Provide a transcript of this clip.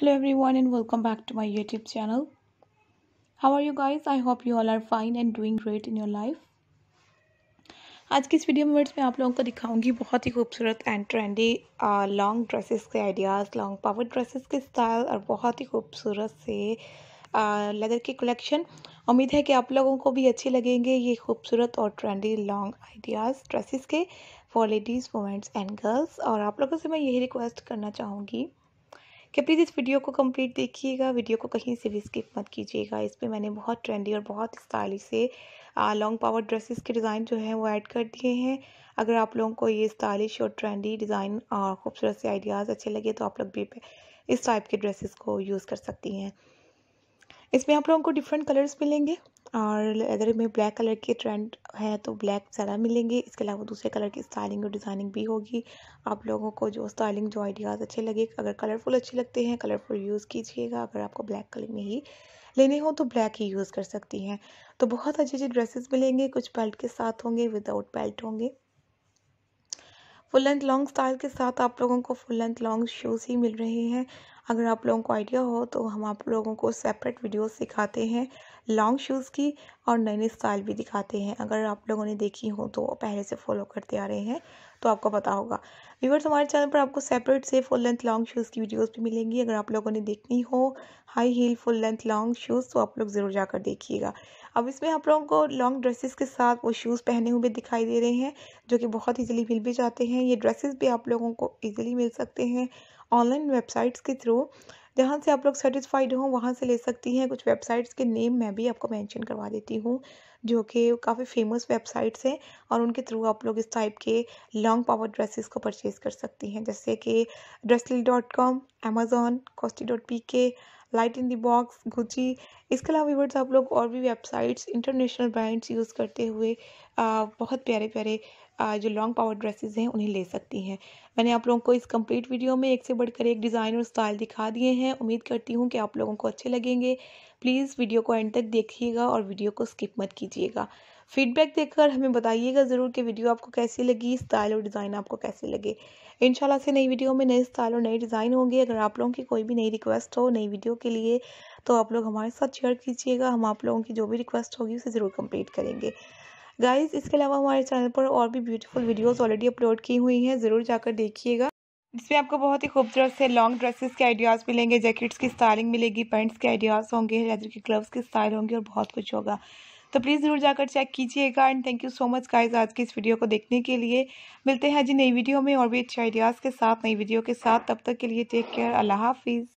hello everyone and welcome back to my youtube channel how are you guys i hope you all are fine and doing great in your life आज की इस video में मैं आप लोगों को दिखाऊंगी बहुत ही खूबसूरत एंड ट्रेंडी लॉन्ग ड्रेसेस के आइडियाज़ लॉन्ग पावर ड्रेसेस के स्टाइल और बहुत ही खूबसूरत से लेदर के कलेक्शन उम्मीद है कि आप लोगों को भी अच्छे लगेंगे ये खूबसूरत और ट्रेंडी लॉन्ग आइडियाज़ ड्रेसेस के for ladies women's and girls और आप लोगों से मैं यही रिक्वेस्ट करना चाहूँगी कि प्लीज़ इस वीडियो को कंप्लीट देखिएगा वीडियो को कहीं से भी स्किप मत कीजिएगा इस पर मैंने बहुत ट्रेंडी और बहुत स्टाइलिश से लॉन्ग पावर ड्रेसेस के डिज़ाइन जो हैं वो ऐड कर दिए हैं अगर आप लोगों को ये स्टाइलिश और ट्रेंडी डिज़ाइन और खूबसूरत से आइडियाज़ अच्छे लगे तो आप लोग भी इस टाइप के ड्रेसेस को यूज़ कर सकती हैं इसमें आप लोगों को डिफरेंट कलर्स मिलेंगे और अगर में ब्लैक कलर की ट्रेंड है तो ब्लैक ज़्यादा मिलेंगे इसके अलावा दूसरे कलर की स्टाइलिंग और डिज़ाइनिंग भी होगी आप लोगों को जो स्टाइलिंग जो आइडियाज़ अच्छे लगे अगर कलरफुल अच्छे लगते हैं कलरफुल यूज़ कीजिएगा अगर आपको ब्लैक कलर में ही लेने हो तो ब्लैक ही यूज़ कर सकती हैं तो बहुत अच्छी अच्छी ड्रेसेस मिलेंगे कुछ बेल्ट के साथ होंगे विदाउट बेल्ट होंगे फुल लेंथ लॉन्ग स्टाइल के साथ आप लोगों को फुल लेंथ लॉन्ग शूज़ ही मिल रहे हैं अगर आप लोगों को आइडिया हो तो हम आप लोगों को सेपरेट वीडियोस सिखाते हैं लॉन्ग शूज़ की और नई नई स्टाइल भी दिखाते हैं अगर आप लोगों ने देखी हो तो पहले से फॉलो करते आ रहे हैं तो आपको पता होगा व्यूवर्स हमारे चैनल पर आपको सेपरेट से फुल लेंथ लॉन्ग शूज़ की वीडियोज़ भी मिलेंगी अगर आप लोगों ने देखनी हो high heel full length long shoes तो आप लोग ज़रूर जाकर देखिएगा अब इसमें आप लोगों को लॉन्ग ड्रेसेस के साथ वो शूज़ पहने हुए दिखाई दे रहे हैं जो कि बहुत ईजिली मिल भी जाते हैं ये ड्रेसेस भी आप लोगों को ईजिली मिल सकते हैं ऑनलाइन वेबसाइट्स के थ्रू जहाँ से आप लोग सेटिस्फाइड हों वहाँ से ले सकती हैं कुछ वेबसाइट्स के नेम मैं भी आपको मेंशन करवा देती हूँ जो कि काफ़ी फेमस वेबसाइट्स हैं और उनके थ्रू आप लोग इस टाइप के लॉन्ग पावर ड्रेसेस को परचेज़ कर सकती हैं जैसे कि ड्रेसली डॉट कॉम अमेज़ॉन कॉस्टी dot P K light in the box Gucci इसके अलावा वीवर्स आप लोग और भी वेबसाइट्स इंटरनेशनल ब्रांड्स यूज़ करते हुए बहुत प्यारे प्यारे जो लॉन्ग पावर ड्रेसेस हैं उन्हें ले सकती हैं मैंने आप लोगों को इस कंप्लीट वीडियो में एक से बढ़कर एक डिज़ाइन और स्टाइल दिखा दिए हैं उम्मीद करती हूँ कि आप लोगों को अच्छे लगेंगे प्लीज़ वीडियो को एंड तक देखिएगा और वीडियो को स्किप मत कीजिएगा फीडबैक देकर हमें बताइएगा ज़रूर कि वीडियो आपको कैसी लगी स्टाइल और डिज़ाइन आपको कैसे लगे इंशाल्लाह से नई वीडियो में नए स्टाइल और नए डिज़ाइन होंगे अगर आप लोगों की कोई भी नई रिक्वेस्ट हो नई वीडियो के लिए तो आप लोग हमारे साथ शेयर कीजिएगा हम आप लोगों की जो भी रिक्वेस्ट होगी उसे ज़रूर कंप्लीट करेंगे गाइज इसके अलावा हमारे चैनल पर और भी ब्यूटीफुल वीडियोस ऑलरेडी अपलोड की हुई हैं ज़रूर जाकर देखिएगा जिसमें आपको बहुत ही खूबसूरत से लॉन्ग ड्रेसेस के आइडियाज़ मिलेंगे जैकेट्स की स्टाइलिंग मिलेगी पैंट्स के आइडियाज़ होंगे लेदर के ग्लव्स के स्टाइल होंगे और बहुत कुछ होगा तो प्लीज़ ज़रूर जाकर चेक कीजिएगा and thank you so much guys आज की इस वीडियो को देखने के लिए मिलते हैं जी नई वीडियो में और भी अच्छे आइडियाज़ के साथ नई वीडियो के साथ तब तक के लिए टेक केयर अल्लाह हाफिज़